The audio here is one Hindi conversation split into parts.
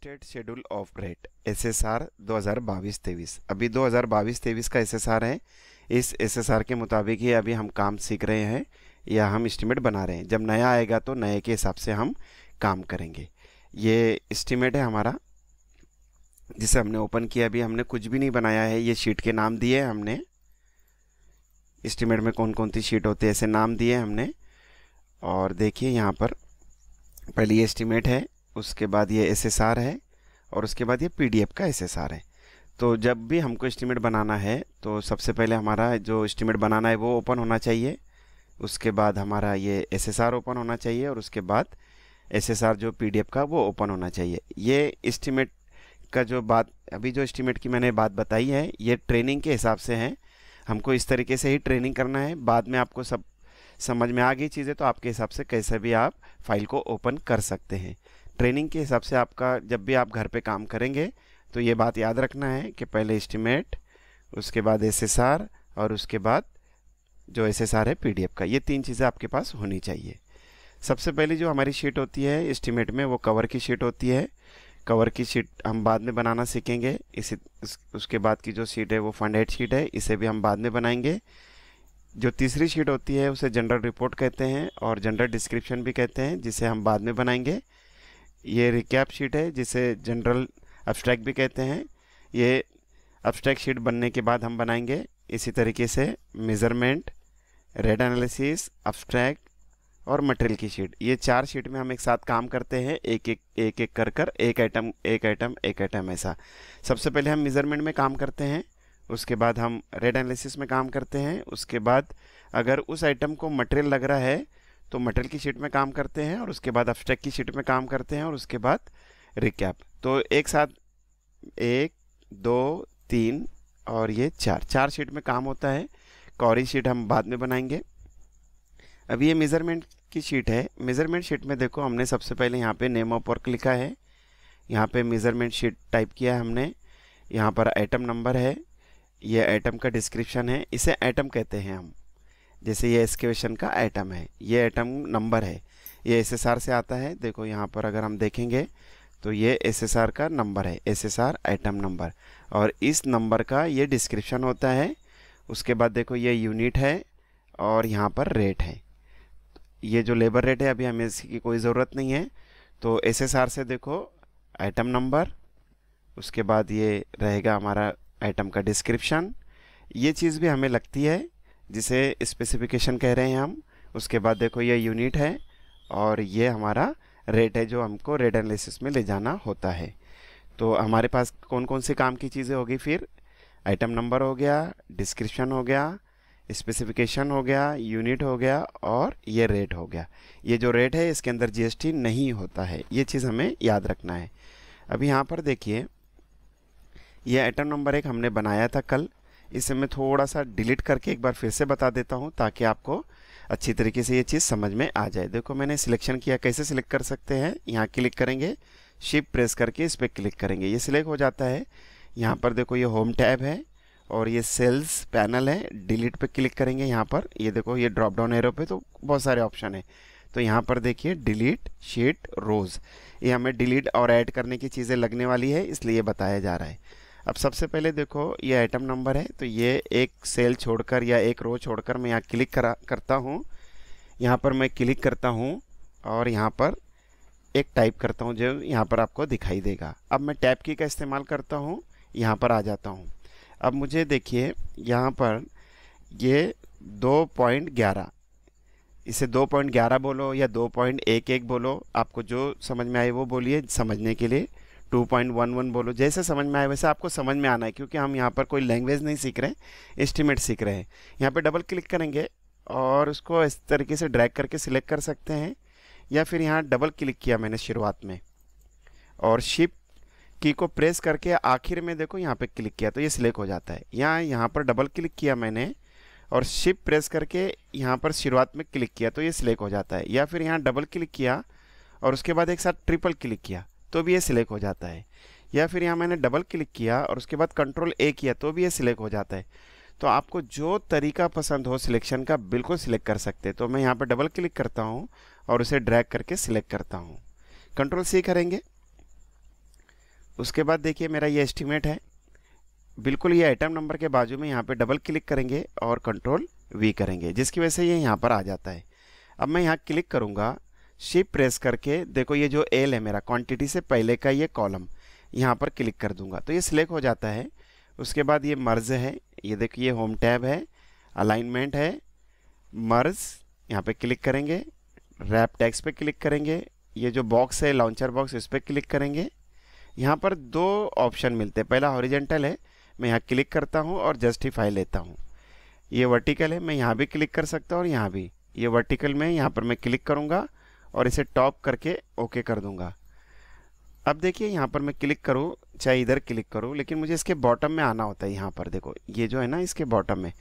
state schedule of rate S S R दो हज़ार बाईस तेईस अभी दो हज़ार बाईस तेईस का एस एस आर है इस एस एस आर के मुताबिक ही अभी हम काम सीख रहे हैं या हम इस्टीमेट बना रहे हैं जब नया आएगा तो नए के हिसाब से हम काम करेंगे ये इस्टीमेट है हमारा जिसे हमने ओपन किया अभी हमने कुछ भी नहीं बनाया है ये शीट के नाम दिए हमने इस्टीमेट में कौन कौन सी शीट होती है ऐसे नाम दिए हमने और देखिए यहाँ पर पहली एस्टिमेट है उसके बाद ये एस है और उसके बाद ये पी का एस है तो जब भी हमको इस्टीमेट बनाना है तो सबसे पहले हमारा जो एस्टिमेट बनाना है वो ओपन होना चाहिए उसके बाद हमारा ये एस ओपन होना चाहिए और उसके बाद एस जो पी का वो ओपन होना चाहिए ये इस्टीमेट का जो बात अभी जो इस्टीमेट की मैंने बात बताई है ये ट्रेनिंग के हिसाब से है हमको इस तरीके से ही ट्रेनिंग करना है बाद में आपको सब समझ में आ गई चीज़ें तो आपके हिसाब से कैसे भी आप फाइल को ओपन कर सकते हैं ट्रेनिंग के हिसाब से आपका जब भी आप घर पे काम करेंगे तो ये बात याद रखना है कि पहले एस्टिमेट उसके बाद एसएसआर और उसके बाद जो एसएसआर है पीडीएफ का ये तीन चीज़ें आपके पास होनी चाहिए सबसे पहले जो हमारी शीट होती है इस्टीमेट में वो कवर की शीट होती है कवर की शीट हम बाद में बनाना सीखेंगे इसी उस, उसके बाद की जो शीट है वो फंड हेड शीट है इसे भी हम बाद में बनाएंगे जो तीसरी शीट होती है उसे जनरल रिपोर्ट कहते हैं और जनरल डिस्क्रिप्शन भी कहते हैं जिसे हम बाद में बनाएंगे ये रिकैप शीट है जिसे जनरल अब्स्ट्रैक्ट भी कहते हैं ये अब्स्ट्रैक्ट शीट बनने के बाद हम बनाएंगे इसी तरीके से मेज़रमेंट रेड एनालिसिस अब्स्ट्रैक्ट और मटेरियल की शीट ये चार शीट में हम एक साथ काम करते हैं एक एक एक एक कर कर एक आइटम एक आइटम एक आइटम ऐसा सबसे पहले हम मेज़रमेंट में काम करते हैं उसके बाद हम रेड एनालिसिस में काम करते हैं उसके बाद अगर उस आइटम को मटेरियल लग रहा है तो मटेरियल की शीट में काम करते हैं और उसके बाद अफस्टेक की शीट में काम करते हैं और उसके बाद रिकैप तो एक साथ एक दो तीन और ये चार चार शीट में काम होता है कॉरी शीट हम बाद में बनाएंगे अब ये मेज़रमेंट की शीट है मेज़रमेंट शीट में देखो हमने सबसे पहले यहाँ पे नेम ऑफ वर्क लिखा है यहाँ पे मेज़रमेंट शीट टाइप किया है हमने यहाँ पर आइटम नंबर है ये आइटम का डिस्क्रिप्शन है इसे आइटम कहते हैं हम जैसे ये एक्सकेवेशन का आइटम है ये आइटम नंबर है ये एसएसआर से आता है देखो यहाँ पर अगर हम देखेंगे तो ये एसएसआर का नंबर है एसएसआर आइटम नंबर और इस नंबर का ये डिस्क्रिप्शन होता है उसके बाद देखो ये यूनिट है और यहाँ पर रेट है ये जो लेबर रेट है अभी हमें इसकी कोई ज़रूरत नहीं है तो एसएसआर से देखो आइटम नंबर उसके बाद ये रहेगा हमारा आइटम का डिस्क्रिप्शन ये चीज़ भी हमें लगती है जिसे स्पेसिफिकेशन कह रहे हैं हम उसके बाद देखो ये यूनिट है और ये हमारा रेट है जो हमको रेट एनालिसिस में ले जाना होता है तो हमारे पास कौन कौन से काम की चीज़ें होगी फिर आइटम नंबर हो गया डिस्क्रिप्शन हो गया स्पेसिफिकेशन हो गया यूनिट हो गया और ये रेट हो गया ये जो रेट है इसके अंदर जीएसटी नहीं होता है ये चीज़ हमें याद रखना है अब यहाँ पर देखिए ये आइटम नंबर एक हमने बनाया था कल इसे मैं थोड़ा सा डिलीट करके एक बार फिर से बता देता हूँ ताकि आपको अच्छी तरीके से ये चीज़ समझ में आ जाए देखो मैंने सिलेक्शन किया कैसे सिलेक्ट कर सकते हैं यहाँ क्लिक करेंगे शिप प्रेस करके इस पर क्लिक करेंगे ये सिलेक्ट हो जाता है यहाँ पर देखो ये होम टैब है और ये सेल्स पैनल है डिलीट पे क्लिक करेंगे यहाँ पर ये देखो ये ड्रॉप डाउन एरो पे तो बहुत सारे ऑप्शन है तो यहाँ पर देखिए डिलीट शीट रोज़ ये हमें डिलीट और ऐड करने की चीज़ें लगने वाली है इसलिए बताया जा रहा है अब सबसे पहले देखो ये आइटम नंबर है तो ये एक सेल छोड़कर या एक रो छोड़कर मैं यहाँ क्लिक करा करता हूँ यहाँ पर मैं क्लिक करता हूँ और यहाँ पर एक टाइप करता हूँ जो यहाँ पर आपको दिखाई देगा अब मैं टैप की का इस्तेमाल करता हूँ यहाँ पर आ जाता हूँ अब मुझे देखिए यहाँ पर ये दो पॉइंट ग्यारह इसे दो पॉइंट ग्यारह बोलो या दो पॉइंट एक एक बोलो आपको जो समझ में आए वो बोलिए समझने के लिए 2.11 बोलो जैसे समझ में आए वैसे आपको समझ में आना है क्योंकि हम यहाँ पर कोई लैंग्वेज नहीं सीख रहे हैं एस्टिमेट सीख रहे हैं यहाँ पर डबल क्लिक करेंगे और उसको इस तरीके से ड्रैग करके सिलेक्ट कर सकते हैं या फिर यहाँ डबल क्लिक किया मैंने शुरुआत में और शिप की को प्रेस करके आखिर में देखो यहाँ पर क्लिक किया तो ये सिलेक्ट हो जाता है यहाँ यहाँ पर डबल क्लिक किया मैंने और शिप प्रेस करके यहाँ पर शुरुआत में क्लिक किया तो ये सिलेक्ट हो जाता है या फिर यहाँ डबल क्लिक किया और उसके बाद एक साथ ट्रिपल क्लिक किया तो भी ये सिलेक्ट हो जाता है या फिर यहाँ मैंने डबल क्लिक किया और उसके बाद कंट्रोल ए किया तो भी ये सिलेक्ट हो जाता है तो आपको जो तरीका पसंद हो सिलेक्शन का बिल्कुल सिलेक्ट कर सकते हैं तो मैं यहाँ पर डबल क्लिक करता हूँ और उसे ड्रैग करके सिलेक्ट करता हूँ कंट्रोल सी करेंगे उसके बाद देखिए मेरा ये एस्टिमेट है बिल्कुल ये आइटम नंबर के बाजू में यहाँ पे डबल क्लिक करेंगे और कंट्रोल वी करेंगे जिसकी वजह से ये यहाँ पर आ जाता है अब मैं यहाँ क्लिक करूँगा शिप प्रेस करके देखो ये जो एल है मेरा क्वांटिटी से पहले का ये कॉलम यहाँ पर क्लिक कर दूंगा तो ये सिलेक्ट हो जाता है उसके बाद ये मर्ज है ये देखिए ये होम टैब है अलाइनमेंट है मर्ज यहाँ पे क्लिक करेंगे रैप टैक्स पे क्लिक करेंगे ये जो बॉक्स है लॉन्चर बॉक्स इस पर क्लिक करेंगे यहाँ पर दो ऑप्शन मिलते हैं पहला हॉरिजेंटल है मैं यहाँ क्लिक करता हूँ और जस्टिफाई लेता हूँ ये वर्टिकल है मैं यहाँ भी क्लिक कर सकता हूँ और यहाँ भी ये वर्टिकल में यहाँ पर मैं क्लिक करूँगा और इसे टॉप करके ओके कर दूंगा अब देखिए यहाँ पर मैं क्लिक करूँ चाहे इधर क्लिक करूँ लेकिन मुझे इसके बॉटम में आना होता है यहाँ पर देखो ये जो है ना इसके बॉटम में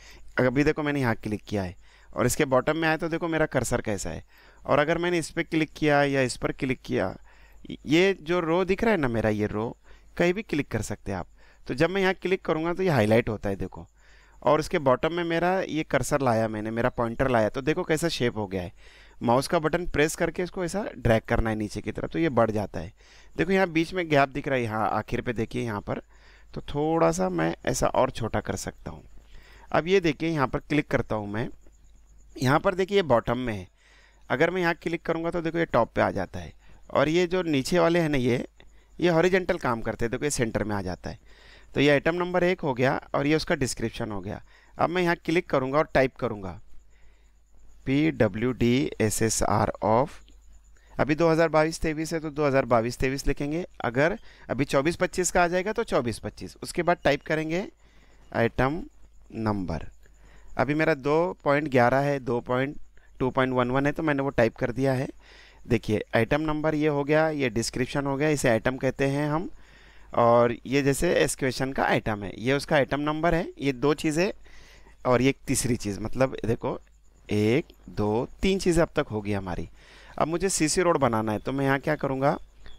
अभी देखो मैंने यहाँ क्लिक किया है और इसके बॉटम में आए तो देखो मेरा कर्सर कैसा है और अगर मैंने इस पर क्लिक किया या इस पर क्लिक किया ये जो रो दिख रहा है ना मेरा ये रो कहीं भी क्लिक कर सकते हैं आप तो जब मैं यहाँ क्लिक करूँगा तो ये हाईलाइट होता है देखो और उसके बॉटम में मेरा ये कर्सर लाया मैंने मेरा पॉइंटर लाया तो देखो कैसा शेप हो गया है माउस का बटन प्रेस करके इसको ऐसा ड्रैग करना है नीचे की तरफ तो ये बढ़ जाता है देखो यहाँ बीच में गैप दिख रहा है यहाँ आखिर पे देखिए यहाँ पर तो थोड़ा सा मैं ऐसा और छोटा कर सकता हूँ अब ये देखिए यहाँ पर क्लिक करता हूँ मैं यहाँ पर देखिए ये बॉटम में है अगर मैं यहाँ क्लिक करूँगा तो देखो ये टॉप पर आ जाता है और ये जो नीचे वाले हैं ना ये ये हॉरिजेंटल काम करते हैं देखो ये सेंटर में आ जाता है तो ये आइटम नंबर एक हो गया और ये उसका डिस्क्रिप्शन हो गया अब मैं यहाँ क्लिक करूँगा और टाइप करूँगा P W D S S R of अभी 2022-23 है तो 2022-23 लिखेंगे अगर अभी 24-25 का आ जाएगा तो 24-25 उसके बाद टाइप करेंगे आइटम नंबर अभी मेरा दो पॉइंट ग्यारह है दो point two point one one है तो मैंने वो टाइप कर दिया है देखिए आइटम नंबर ये हो गया ये डिस्क्रिप्शन हो गया इसे आइटम कहते हैं हम और ये जैसे एस का आइटम है ये उसका आइटम नंबर है ये दो चीज़ें और ये तीसरी चीज़ मतलब देखो एक दो तीन चीज़ें अब तक होगी हमारी अब मुझे सीसी रोड बनाना है तो मैं यहाँ क्या करूँगा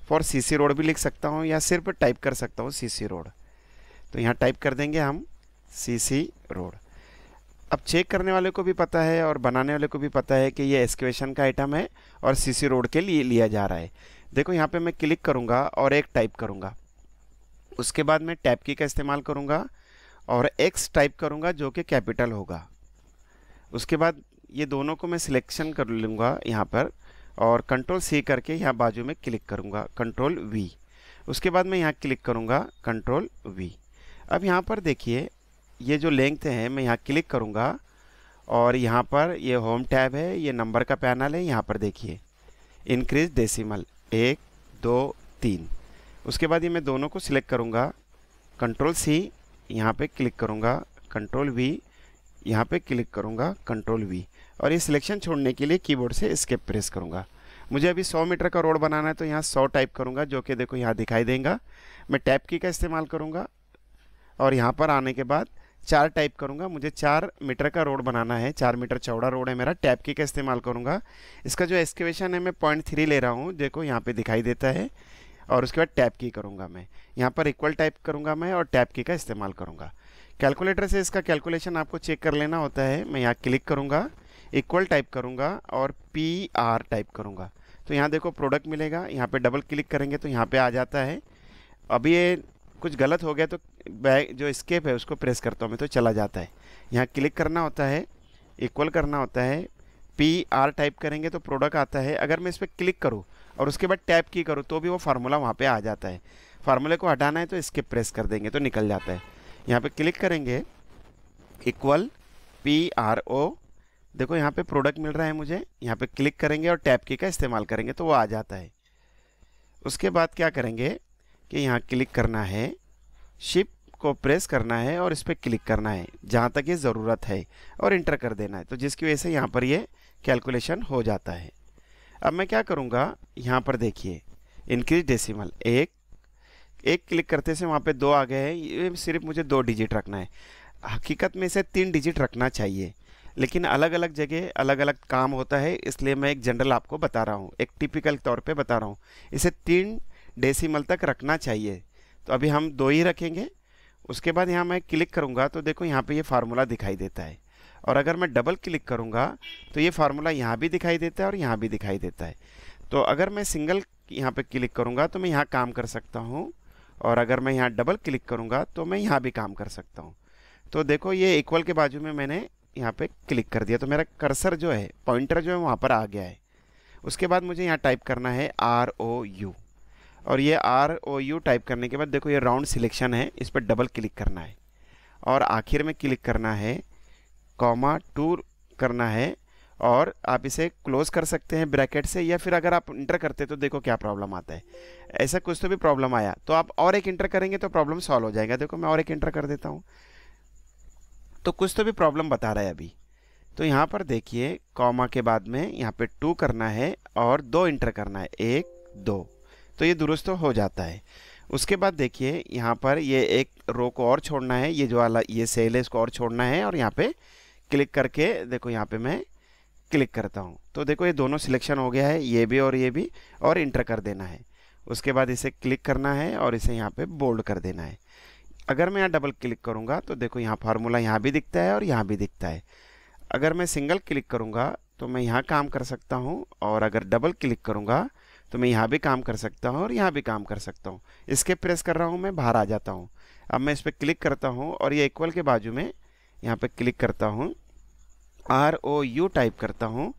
फॉर सीसी रोड भी लिख सकता हूँ या सिर्फ टाइप कर सकता हूँ सीसी रोड तो यहाँ टाइप कर देंगे हम सीसी रोड अब चेक करने वाले को भी पता है और बनाने वाले को भी पता है कि ये एक्सक्वेशन का आइटम है और सी रोड के लिए लिया जा रहा है देखो यहाँ पे मैं क्लिक करूँगा और एक टाइप करूँगा उसके बाद मैं टैप की का इस्तेमाल करूँगा और एक्स टाइप करूँगा जो कि कैपिटल होगा उसके बाद ये दोनों को मैं सिलेक्शन कर लूँगा यहाँ पर और कंट्रोल सी करके यहाँ बाजू में क्लिक करूँगा कंट्रोल वी उसके बाद मैं यहाँ क्लिक करूँगा कंट्रोल वी अब यहाँ पर देखिए ये जो लेंथ है मैं यहाँ क्लिक करूँगा और यहाँ पर ये होम टैब है ये नंबर का पैनल है यहाँ पर देखिए इंक्रीज डेसिमल एक दो तीन उसके बाद ये मैं दोनों को सिलेक्ट करूँगा कंट्रोल सी यहाँ पे क्लिक करूँगा कंट्रोल वी यहाँ पे क्लिक करूँगा कंट्रोल वी और ये सिलेक्शन छोड़ने के लिए कीबोर्ड से स्केप प्रेस करूँगा मुझे अभी 100 मीटर का रोड बनाना है तो यहाँ 100 टाइप करूँगा जो कि देखो यहाँ दिखाई देगा मैं टैप की का इस्तेमाल करूँगा और यहाँ पर आने के बाद चार टाइप करूँगा मुझे चार मीटर का रोड बनाना है चार मीटर चौड़ा रोड है मेरा टैप की का इस्तेमाल करूँगा इसका जो एक्सकेवेशन है मैं पॉइंट थ्री ले रहा हूँ देखो यहाँ पर दिखाई देता है और उसके बाद टैप की करूँगा मैं यहाँ पर इक्वल टाइप करूँगा मैं और टैप की का इस्तेमाल करूँगा कैलकुलेटर से इसका कैलकुलेशन आपको चेक कर लेना होता है मैं यहाँ क्लिक करूँगा इक्वल टाइप करूँगा और पी आर टाइप करूँगा तो यहाँ देखो प्रोडक्ट मिलेगा यहाँ पे डबल क्लिक करेंगे तो यहाँ पे आ जाता है अभी ये कुछ गलत हो गया तो बैग जो स्केप है उसको प्रेस करता हूँ मैं तो चला जाता है यहाँ क्लिक करना होता है इक्वल करना होता है पी आर टाइप करेंगे तो प्रोडक्ट आता है अगर मैं इस पर क्लिक करूँ और उसके बाद टैप की करूँ तो भी वो फार्मूला वहाँ पर आ जाता है फार्मूले को हटाना है तो स्केप प्रेस कर देंगे तो निकल जाता है यहाँ पर क्लिक करेंगे इक्वल पी आर ओ देखो यहाँ पे प्रोडक्ट मिल रहा है मुझे यहाँ पे क्लिक करेंगे और टैप की का इस्तेमाल करेंगे तो वो आ जाता है उसके बाद क्या करेंगे कि यहाँ क्लिक करना है शिप को प्रेस करना है और इस पर क्लिक करना है जहाँ तक ये ज़रूरत है और इंटर कर देना है तो जिसकी वजह से यहाँ पर ये कैलकुलेशन हो जाता है अब मैं क्या करूँगा यहाँ पर देखिए इनक्रीज डेसीमल एक एक क्लिक करते से वहाँ पे दो आ गए हैं ये सिर्फ मुझे दो डिजिट रखना है हकीकत में इसे तीन डिजिट रखना चाहिए लेकिन अलग अलग जगह अलग अलग काम होता है इसलिए मैं एक जनरल आपको बता रहा हूँ एक टिपिकल तौर पे बता रहा हूँ इसे तीन डेसिमल तक रखना चाहिए तो अभी हम दो ही रखेंगे उसके बाद यहाँ मैं क्लिक करूँगा तो देखो यहाँ पे ये यह फार्मूला दिखाई देता है और अगर मैं डबल क्लिक करूँगा तो ये फार्मूला यहाँ भी दिखाई देता है और यहाँ भी दिखाई देता है तो अगर मैं सिंगल यहाँ पर क्लिक करूँगा तो मैं यहाँ काम कर सकता हूँ और अगर मैं यहाँ डबल क्लिक करूँगा तो मैं यहाँ भी काम कर सकता हूँ तो देखो ये इक्वल के बाजू में मैंने यहाँ पे क्लिक कर दिया तो मेरा कर्सर जो है पॉइंटर जो है वहाँ पर आ गया है उसके बाद मुझे यहाँ टाइप करना है आर ओ यू और ये आर ओ यू टाइप करने के बाद देखो ये राउंड सिलेक्शन है इस पर डबल क्लिक करना है और आखिर में क्लिक करना है कॉमा टू करना है और आप इसे क्लोज़ कर सकते हैं ब्रैकेट से या फिर अगर आप इंटर करते तो देखो क्या प्रॉब्लम आता है ऐसा कुछ तो भी प्रॉब्लम आया तो आप और एक इंटर करेंगे तो प्रॉब्लम सॉल्व हो जाएगा देखो मैं और एक इंटर कर देता हूँ तो कुछ तो भी प्रॉब्लम बता रहा है अभी तो यहाँ पर देखिए कॉमा के बाद में यहाँ पे टू करना है और दो इंटर करना है एक दो तो ये दुरुस्त हो जाता है उसके बाद देखिए यहाँ पर ये एक रो को और छोड़ना है ये जो वाला ये सेल है इसको और छोड़ना है और यहाँ पे क्लिक करके देखो यहाँ पे मैं क्लिक करता हूँ तो देखो ये दोनों सिलेक्शन हो गया है ये भी और ये भी और इंटर कर देना है उसके बाद इसे क्लिक करना है और इसे यहाँ पर बोल्ड कर देना है अगर मैं यहाँ डबल क्लिक करूँगा तो देखो यहाँ फार्मूला यहाँ भी दिखता है और यहाँ भी दिखता है अगर मैं सिंगल क्लिक करूँगा तो मैं यहाँ काम कर सकता हूँ और अगर डबल क्लिक करूँगा तो मैं यहाँ भी काम कर सकता हूँ और यहाँ भी काम कर सकता हूँ इसके प्रेस कर रहा हूँ मैं बाहर आ जाता हूँ अब मैं इस पर क्लिक करता हूँ और ये इक्वल के बाजू में यहाँ पर क्लिक करता हूँ आर ओ यू टाइप करता हूँ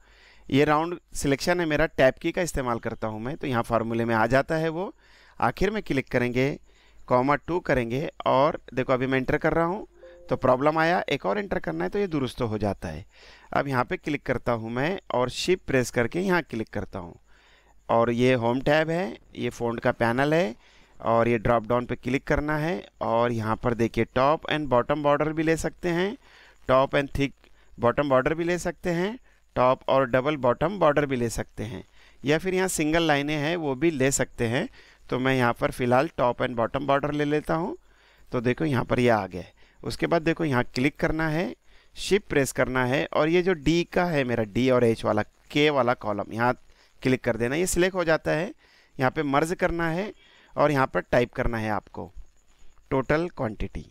ये राउंड सिलेक्शन है मेरा टैप की का इस्तेमाल करता हूँ मैं तो यहाँ फार्मूले में आ जाता है वो आखिर में क्लिक करेंगे कॉमा टू करेंगे और देखो अभी मैं इंटर कर रहा हूँ तो प्रॉब्लम आया एक और इंटर करना है तो ये दुरुस्त हो जाता है अब यहाँ पे क्लिक करता हूँ मैं और शिप प्रेस करके यहाँ क्लिक करता हूँ और ये होम टैब है ये फ़ोन का पैनल है और ये ड्रॉप डाउन पे क्लिक करना है और यहाँ पर देखिए टॉप एंड बॉटम बॉर्डर भी ले सकते हैं top and thick bottom border भी ले सकते हैं टॉप और डबल बॉटम बॉर्डर भी ले सकते हैं या फिर यहाँ सिंगल लाइनें हैं वो भी ले सकते हैं तो मैं यहाँ पर फ़िलहाल टॉप एंड बॉटम बॉर्डर ले लेता हूँ तो देखो यहाँ पर यह आ गया है उसके बाद देखो यहाँ क्लिक करना है शिप प्रेस करना है और ये जो डी का है मेरा डी और एच वाला के वाला कॉलम यहाँ क्लिक कर देना ये सिलेक्ट हो जाता है यहाँ पे मर्ज करना है और यहाँ पर टाइप करना है आपको टोटल क्वांटिटी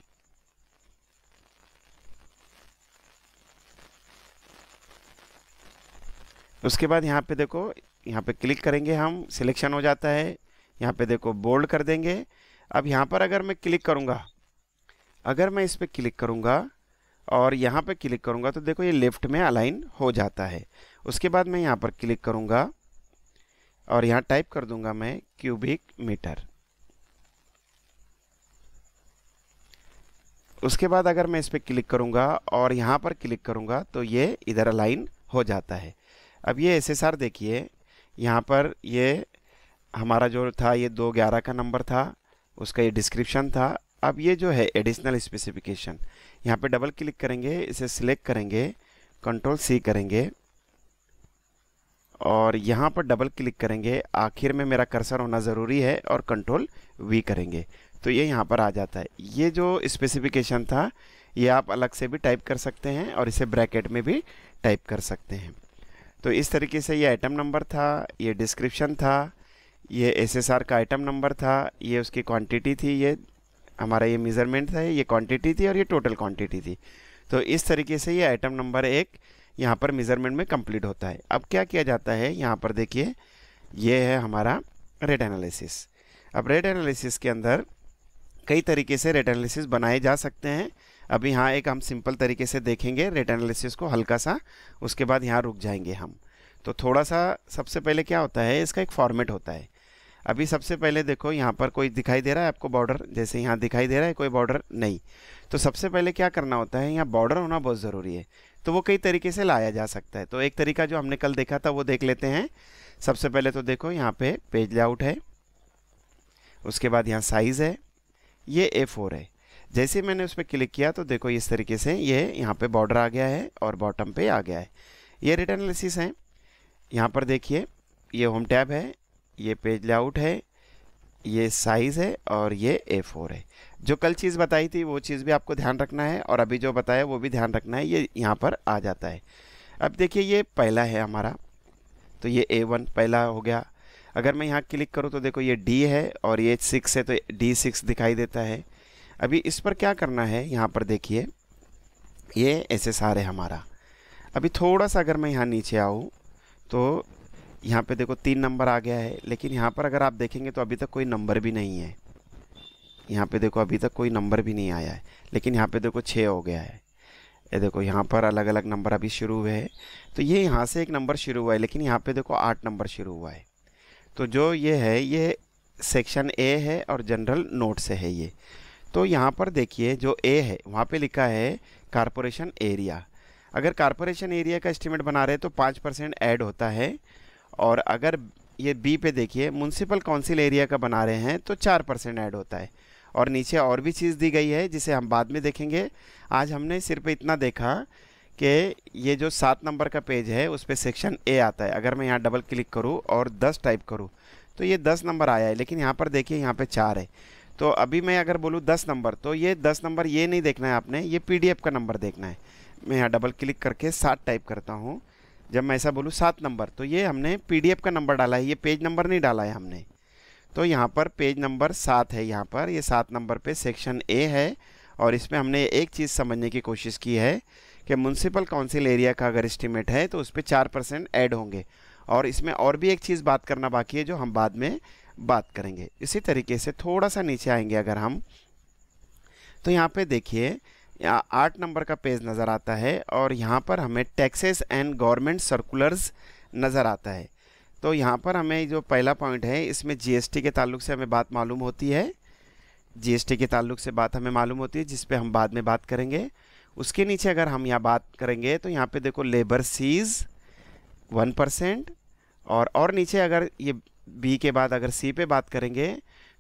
उसके बाद यहाँ पे देखो यहाँ पे क्लिक करेंगे हम सिलेक्शन हो जाता है यहाँ पे देखो बोल्ड कर देंगे अब यहाँ पर अगर मैं क्लिक करूँगा अगर मैं इस पर क्लिक करूँगा और यहाँ पे क्लिक करूँगा तो देखो ये लेफ़्ट में अलाइन हो जाता है उसके बाद मैं यहाँ पर क्लिक करूँगा और यहाँ टाइप कर दूंगा मैं क्यूबिक मीटर उसके बाद अगर मैं इस पर क्लिक करूँगा और यहाँ पर क्लिक करूँगा तो ये इधर अलाइन हो जाता है अब ये एस देखिए यहाँ पर ये हमारा जो था ये दो ग्यारह का नंबर था उसका ये डिस्क्रिप्शन था अब ये जो है एडिशनल स्पेसिफिकेशन यहाँ पे डबल क्लिक करेंगे इसे सिलेक्ट करेंगे कंट्रोल सी करेंगे और यहाँ पर डबल क्लिक करेंगे आखिर में मेरा कर्सर होना ज़रूरी है और कंट्रोल वी करेंगे तो ये यहाँ पर आ जाता है ये जो स्पेसिफिकेशन था ये आप अलग से भी टाइप कर सकते हैं और इसे ब्रैकेट में भी टाइप कर सकते हैं तो इस तरीके से ये आइटम नंबर था ये डिस्क्रिप्शन था ये एसएसआर का आइटम नंबर था ये उसकी क्वांटिटी थी ये हमारा ये मेज़रमेंट था ये क्वांटिटी थी और ये टोटल क्वांटिटी थी तो इस तरीके से ये आइटम नंबर एक यहाँ पर मेज़रमेंट में कंप्लीट होता है अब क्या किया जाता है यहाँ पर देखिए ये है हमारा रेट एनालिसिस अब रेट एनालिसिस के अंदर कई तरीके से रेट एनालिसिस बनाए जा सकते हैं अभी यहाँ एक हम सिंपल तरीके से देखेंगे रेट एनालिसिस को हल्का सा उसके बाद यहाँ रुक जाएंगे हम तो थोड़ा सा सबसे पहले क्या होता है इसका एक फॉर्मेट होता है अभी सबसे पहले देखो यहाँ पर कोई दिखाई दे रहा है आपको बॉर्डर जैसे यहाँ दिखाई दे रहा है कोई बॉर्डर नहीं तो सबसे पहले क्या करना होता है यहाँ बॉर्डर होना बहुत ज़रूरी है तो वो कई तरीके से लाया जा सकता है तो एक तरीका जो हमने कल देखा था वो देख लेते हैं सबसे पहले तो देखो यहाँ पे पेज लेआउट है उसके बाद यहाँ साइज़ है ये ए फोर है जैसे मैंने उस पर क्लिक किया तो देखो इस तरीके से ये यहाँ पे बॉर्डर आ गया है और बॉटम पे आ गया है ये रिटर्नलिस हैं यहाँ पर देखिए ये होम टैब है ये पेज लेआउट है ये साइज़ है और ये ए फोर है जो कल चीज़ बताई थी वो चीज़ भी आपको ध्यान रखना है और अभी जो बताया वो भी ध्यान रखना है ये यहाँ पर आ जाता है अब देखिए ये पहला है हमारा तो ये ए वन पहला हो गया अगर मैं यहाँ क्लिक करूँ तो देखो ये डी है और ये सिक्स है तो डी सिक्स दिखाई देता है अभी इस पर क्या करना है यहाँ पर देखिए ये एस एस है हमारा अभी थोड़ा सा अगर मैं यहाँ नीचे आऊँ तो यहाँ पे देखो तीन नंबर आ गया है लेकिन यहाँ पर अगर आप देखेंगे तो अभी तक कोई नंबर भी नहीं है यहाँ पे देखो अभी तक कोई नंबर भी नहीं आया है लेकिन यहाँ पे देखो छः हो गया है ये देखो यहाँ पर अलग अलग नंबर अभी शुरू हुए हैं तो ये यहाँ से एक नंबर शुरू हुआ है लेकिन यहाँ पर देखो आठ नंबर शुरू हुआ है तो जो ये है ये सेक्शन ए है और जनरल नोट से है ये तो यहाँ पर देखिए जो ए है वहाँ पर लिखा है कारपोरेशन एरिया अगर कारपोरेशन एरिया का एस्टिमेट बना रहे तो पाँच परसेंट ऐड होता है और अगर ये बी पे देखिए म्यूनसिपल काउंसिल एरिया का बना रहे हैं तो चार परसेंट ऐड होता है और नीचे और भी चीज़ दी गई है जिसे हम बाद में देखेंगे आज हमने सिर्फ इतना देखा कि ये जो सात नंबर का पेज है उस पर सेक्शन ए आता है अगर मैं यहाँ डबल क्लिक करूँ और दस टाइप करूँ तो ये दस नंबर आया है लेकिन यहाँ पर देखिए यहाँ पर चार है तो अभी मैं अगर बोलूँ दस नंबर तो ये दस नंबर ये नहीं देखना है आपने ये पी का नंबर देखना है मैं यहाँ डबल क्लिक करके सात टाइप करता हूँ जब मैं ऐसा बोलूँ सात नंबर तो ये हमने पी का नंबर डाला है ये पेज नंबर नहीं डाला है हमने तो यहाँ पर पेज नंबर सात है यहाँ पर ये सात नंबर पे सेक्शन ए है और इसमें हमने एक चीज़ समझने की कोशिश की है कि म्यूनसिपल काउंसिल एरिया का अगर एस्टिमेट है तो उस पर चार परसेंट ऐड होंगे और इसमें और भी एक चीज़ बात करना बाकी है जो हम बाद में बात करेंगे इसी तरीके से थोड़ा सा नीचे आएंगे अगर हम तो यहाँ पर देखिए यहाँ आठ नंबर का पेज नज़र आता है और यहाँ पर हमें टैक्सेस एंड गवर्नमेंट सर्कुलर्स नज़र आता है तो यहाँ पर हमें जो पहला पॉइंट है इसमें जीएसटी के ताल्लुक से हमें बात मालूम होती है जीएसटी के ताल्लुक से बात हमें मालूम होती है जिस पर हम बाद में बात करेंगे उसके नीचे अगर हम यहाँ बात करेंगे तो यहाँ पे देखो लेबर सीज वन परसेंट और और नीचे अगर ये बी के बाद अगर सी पे बात करेंगे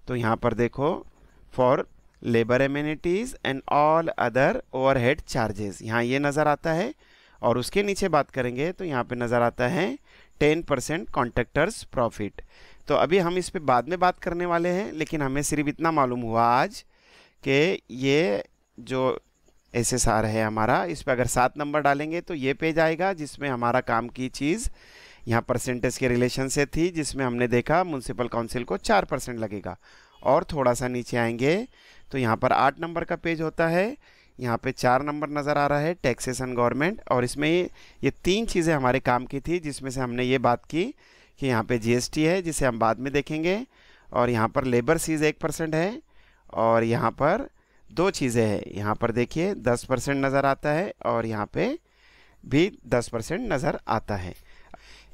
तो यहाँ पर देखो for labour amenities and all other overhead charges यहाँ ये नज़र आता है और उसके नीचे बात करेंगे तो यहाँ पे नज़र आता है टेन परसेंट कॉन्ट्रेक्टर्स प्रॉफिट तो अभी हम इस पर बाद में बात करने वाले हैं लेकिन हमें सिर्फ इतना मालूम हुआ आज कि ये जो एस एस आर है हमारा इस पर अगर सात नंबर डालेंगे तो ये पेज आएगा जिसमें हमारा काम की चीज़ यहाँ परसेंटेज के रिलेशन से थी जिसमें हमने देखा म्यूनसिपल काउंसिल को चार परसेंट लगेगा और थोड़ा सा नीचे आएंगे तो यहाँ पर आठ नंबर का पेज होता है यहाँ पे चार नंबर नज़र आ रहा है टैक्सेशन गवर्नमेंट और इसमें ये तीन चीज़ें हमारे काम की थी जिसमें से हमने ये बात की कि यहाँ पे जीएसटी है जिसे हम बाद में देखेंगे और यहाँ पर लेबर सीज एक परसेंट है और यहाँ पर दो चीज़ें हैं यहाँ पर देखिए दस परसेंट नज़र आता है और यहाँ पर भी दस परसेंट नज़र आता है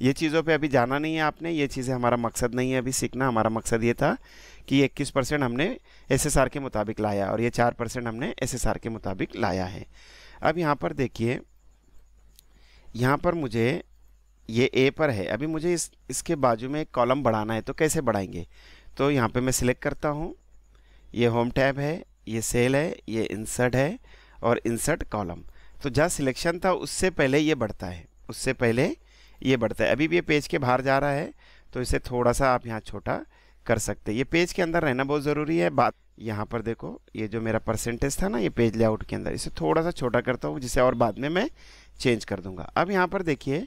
ये चीज़ों पे अभी जाना नहीं है आपने ये चीज़ें हमारा मकसद नहीं है अभी सीखना हमारा मकसद ये था कि इक्कीस परसेंट हमने एसएसआर के मुताबिक लाया और ये चार परसेंट हमने एसएसआर के मुताबिक लाया है अब यहाँ पर देखिए यहाँ पर मुझे ये ए पर है अभी मुझे इस इसके बाजू में एक कॉलम बढ़ाना है तो कैसे बढ़ाएंगे तो यहाँ पर मैं सिलेक्ट करता हूँ ये होम टैब है ये सेल है ये इंसर्ट है और इंसर्ट कॉलम तो जहाँ सिलेक्शन था उससे पहले ये बढ़ता है उससे पहले ये बढ़ता है अभी भी ये पेज के बाहर जा रहा है तो इसे थोड़ा सा आप यहाँ छोटा कर सकते हैं ये पेज के अंदर रहना बहुत ज़रूरी है बात यहाँ पर देखो ये जो मेरा परसेंटेज था ना ये पेज लेआउट के अंदर इसे थोड़ा सा छोटा करता हूँ जिसे और बाद में मैं चेंज कर दूँगा अब यहाँ पर देखिए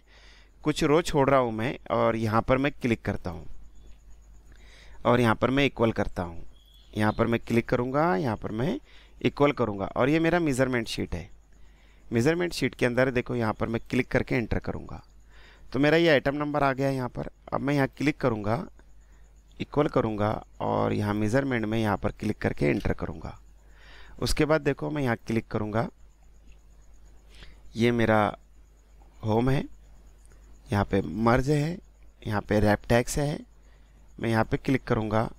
कुछ रो छोड़ रहा हूँ मैं और यहाँ पर मैं क्लिक करता हूँ और यहाँ पर मैं इक्वल करता हूँ यहाँ पर मैं क्लिक करूँगा यहाँ पर मैं इक्वल करूँगा और ये मेरा मेज़रमेंट शीट है मेज़रमेंट शीट के अंदर देखो यहाँ पर मैं क्लिक करके एंटर करूँगा तो मेरा ये आइटम नंबर आ गया यहाँ पर अब मैं यहाँ क्लिक करूँगा इक्वल करूँगा और यहाँ मेज़रमेंट में यहाँ पर क्लिक करके एंटर करूँगा उसके बाद देखो मैं यहाँ क्लिक करूँगा ये मेरा होम है यहाँ पे मर्ज है यहाँ पे रैप टैक्स है मैं यहाँ पे क्लिक करूँगा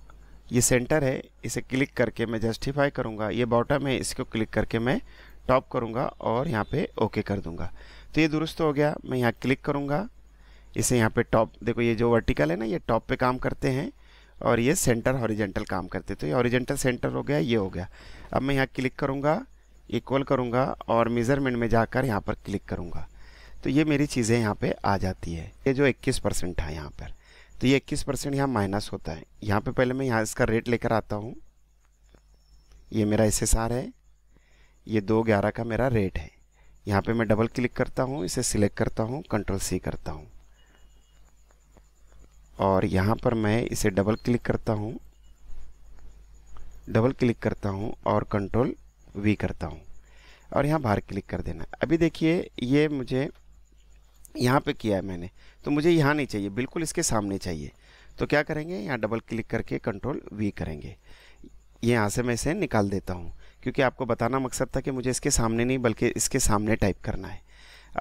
ये सेंटर है इसे क्लिक करके मैं जस्टिफाई करूँगा ये बॉटम है इसको क्लिक करके मैं टॉप करूँगा और यहाँ पे ओके कर दूँगा तो ये दुरुस्त हो गया मैं यहाँ क्लिक करूँगा इसे यहाँ पे टॉप देखो ये जो वर्टिकल है ना ये टॉप पे काम करते हैं और ये सेंटर हॉरिजेंटल काम करते तो ये हॉरिजेंटल सेंटर हो गया ये हो गया अब मैं यहाँ क्लिक करूँगा इक्वल करूँगा और मेज़रमेंट में जाकर यहाँ पर क्लिक करूँगा तो ये मेरी चीज़ें यहाँ पर आ जाती है ये जो इक्कीस परसेंट है यहाँ पर तो ये इक्कीस परसेंट यहाँ माइनस होता है यहाँ पर पहले मैं यहाँ इसका रेट लेकर आता हूँ ये मेरा एस है ये दो ग्यारह का मेरा रेट है यहाँ पे मैं डबल क्लिक करता हूँ इसे सिलेक्ट करता हूँ कंट्रोल सी करता हूँ और यहाँ पर मैं इसे डबल क्लिक करता हूँ डबल क्लिक करता हूँ और कंट्रोल वी करता हूँ और यहाँ बाहर क्लिक कर देना अभी देखिए ये मुझे यहाँ पे किया है मैंने तो मुझे यहाँ नहीं चाहिए बिल्कुल इसके सामने चाहिए तो क्या करेंगे यहाँ डबल क्लिक करके कंट्रोल वी करेंगे ये यहाँ से मैं इसे निकाल देता हूँ क्योंकि आपको बताना मकसद था कि मुझे इसके सामने नहीं बल्कि इसके सामने टाइप करना है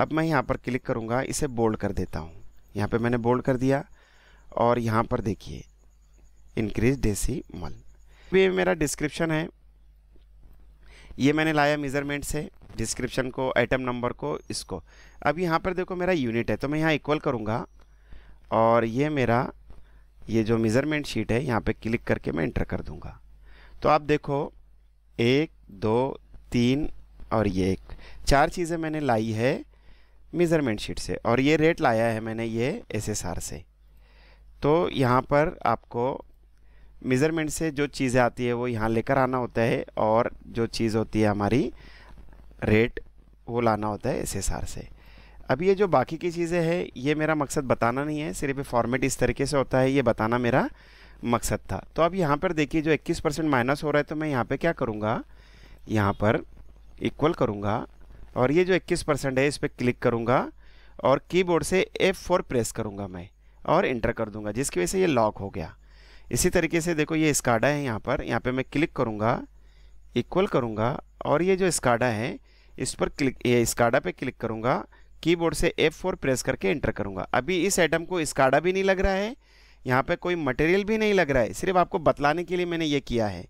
अब मैं यहाँ पर क्लिक करूँगा इसे बोल्ड कर देता हूँ यहाँ पर मैंने बोल्ड कर दिया और यहाँ पर देखिए इंक्रीज मल ये मेरा डिस्क्रिप्शन है ये मैंने लाया मेज़रमेंट से डिस्क्रिप्शन को आइटम नंबर को इसको अब यहाँ पर देखो मेरा यूनिट है तो मैं यहाँ इक्वल करूँगा और ये मेरा ये जो मेज़रमेंट शीट है यहाँ पे क्लिक करके मैं इंटर कर दूँगा तो आप देखो एक दो तीन और ये एक चार चीज़ें मैंने लाई है मेज़रमेंट शीट से और ये रेट लाया है मैंने ये एस से तो यहाँ पर आपको मेज़रमेंट से जो चीज़ें आती है वो यहाँ लेकर आना होता है और जो चीज़ होती है हमारी रेट वो लाना होता है एस से अब ये जो बाकी की चीज़ें हैं ये मेरा मकसद बताना नहीं है सिर्फ फॉर्मेट इस तरीके से होता है ये बताना मेरा मकसद था तो अब यहाँ पर देखिए जो 21 परसेंट माइनस हो रहा है तो मैं यहाँ पे क्या करूँगा यहाँ पर इक्वल करूँगा और ये जो 21 परसेंट है इस पर क्लिक करूँगा और कीबोर्ड से F4 प्रेस करूँगा मैं और इंटर कर दूंगा जिसकी वजह से ये लॉक हो गया इसी तरीके से देखो ये स्काडा है यहाँ पर यहाँ पे मैं क्लिक करूँगा इक्वल करूँगा और ये जो स्काडा है इस पर क्लिक ये स्काडा पे क्लिक करूँगा कीबोर्ड से F4 प्रेस करके एंटर करूँगा अभी इस आइटम को स्काडा भी नहीं लग रहा है यहाँ पे कोई मटेरियल भी नहीं लग रहा है सिर्फ आपको बतलाने के लिए मैंने ये किया है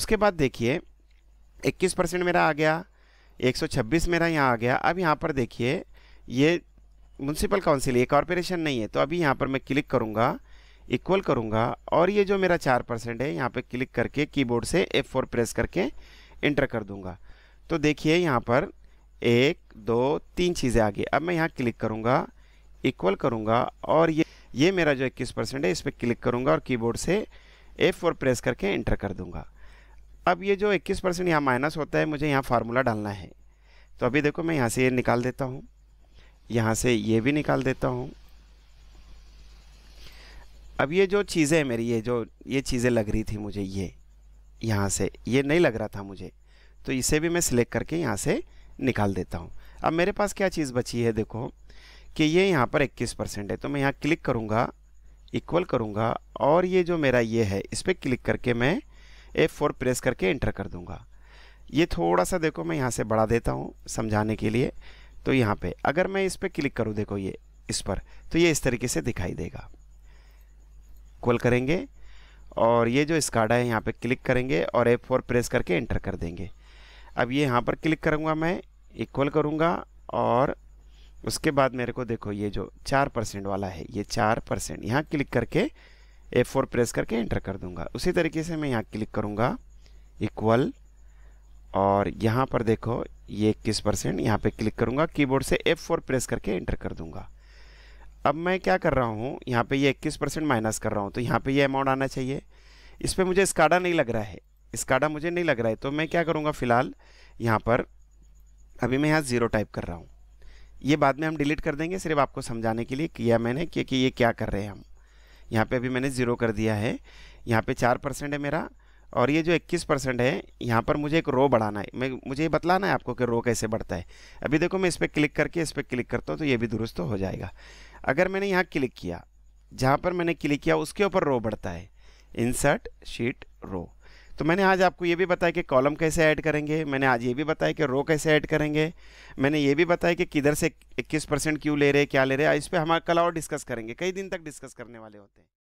उसके बाद देखिए इक्कीस परसेंट मेरा आ गया एक मेरा यहाँ आ गया अब यहाँ पर देखिए ये म्यूनसिपल काउंसिल ये कॉरपोरेशन नहीं है तो अभी यहाँ पर मैं क्लिक करूँगा इक्वल करूँगा और ये जो मेरा चार परसेंट है यहाँ पर क्लिक करके कीबोर्ड से एफ फोर प्रेस करके इंटर कर दूँगा तो देखिए यहाँ पर एक दो तीन चीज़ें आ गई अब मैं यहाँ क्लिक करूँगा इक्वल करूँगा और ये ये मेरा जो इक्कीस परसेंट है इस पर क्लिक करूँगा और कीबोर्ड से एफ फोर प्रेस करके इंटर कर दूँगा अब ये जो इक्कीस परसेंट यहाँ माइनस होता है मुझे यहाँ फार्मूला डालना है तो अभी देखो मैं यहाँ से ये निकाल देता हूँ यहाँ से ये भी निकाल देता हूँ अब ये जो चीज़ें मेरी ये जो ये चीज़ें लग रही थी मुझे ये यहाँ से ये नहीं लग रहा था मुझे तो इसे भी मैं सिलेक्ट करके यहाँ से निकाल देता हूँ अब मेरे पास क्या चीज़ बची है देखो कि ये यहाँ पर 21 परसेंट है तो मैं यहाँ क्लिक करूँगा इक्वल करूँगा और ये जो मेरा ये है इस पर क्लिक करके मैं F4 प्रेस करके एंटर कर दूँगा ये थोड़ा सा देखो मैं यहाँ से बढ़ा देता हूँ समझाने के लिए तो यहाँ पे अगर मैं इस पर क्लिक करूँ देखो ये इस पर तो ये इस तरीके से दिखाई देगा कॉल करेंगे और ये जो स्काडा है यहाँ पे क्लिक करेंगे और एफ फोर प्रेस करके एंटर कर देंगे अब ये यहाँ पर क्लिक करूँगा मैं इक्वल करूँगा और उसके बाद मेरे को देखो ये जो चार परसेंट वाला है ये चार परसेंट यहाँ क्लिक करके एफ फोर प्रेस करके एंटर कर दूंगा उसी तरीके से मैं यहाँ क्लिक करूँगा इक्वल और यहाँ पर देखो ये इक्कीस परसेंट यहाँ पर क्लिक करूँगा कीबोर्ड से F4 प्रेस करके एंटर कर दूँगा अब मैं क्या कर रहा हूँ यहाँ पे ये 21 परसेंट माइनस कर रहा हूँ तो यहाँ पे ये अमाउंट आना चाहिए इस पर मुझे स्काडा नहीं लग रहा है स्काडा मुझे नहीं लग रहा है तो मैं क्या करूँगा फ़िलहाल यहाँ पर अभी मैं यहाँ ज़ीरो टाइप कर रहा हूँ ये बाद में हम डिलीट कर देंगे सिर्फ आपको समझाने के लिए किया मैंने क्योंकि ये क्या कर रहे हैं हम यहाँ पर अभी मैंने ज़ीरो कर दिया है यहाँ पर चार परसेंट है मेरा और ये जो 21 परसेंट है यहाँ पर मुझे एक रो बढ़ाना है मैं मुझे ये बतलाना है आपको कि रो कैसे बढ़ता है अभी देखो मैं इस पर क्लिक करके इस पर क्लिक करता हूँ तो ये भी दुरुस्त हो जाएगा अगर मैंने यहाँ क्लिक किया जहाँ पर मैंने क्लिक किया उसके ऊपर रो बढ़ता है इंसर्ट शीट रो तो मैंने आज आपको ये भी बताया कि कॉलम कैसे ऐड करेंगे मैंने आज ये भी बताया कि रो कैसे ऐड करेंगे मैंने ये भी बताया कि किधर से 21 परसेंट क्यों ले रहे क्या ले रहे इस पर हम कल और डिस्कस करेंगे कई दिन तक डिस्कस करने वाले होते हैं